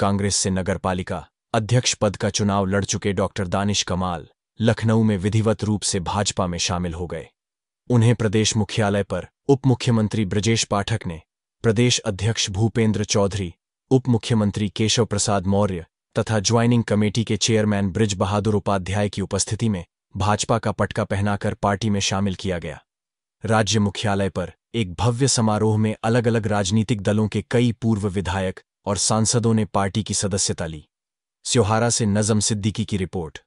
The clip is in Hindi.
कांग्रेस से नगरपालिका अध्यक्ष पद का चुनाव लड़ चुके डॉक्टर दानिश कमाल लखनऊ में विधिवत रूप से भाजपा में शामिल हो गए उन्हें प्रदेश मुख्यालय पर उप मुख्यमंत्री ब्रजेश पाठक ने प्रदेश अध्यक्ष भूपेंद्र चौधरी उप मुख्यमंत्री केशव प्रसाद मौर्य तथा ज्वाइनिंग कमेटी के चेयरमैन ब्रिज बहादुर उपाध्याय की उपस्थिति में भाजपा का पटका पहनाकर पार्टी में शामिल किया गया राज्य मुख्यालय पर एक भव्य समारोह में अलग अलग राजनीतिक दलों के कई पूर्व विधायक और सांसदों ने पार्टी की सदस्यता ली स्योहारा से नजम सिद्दीकी की रिपोर्ट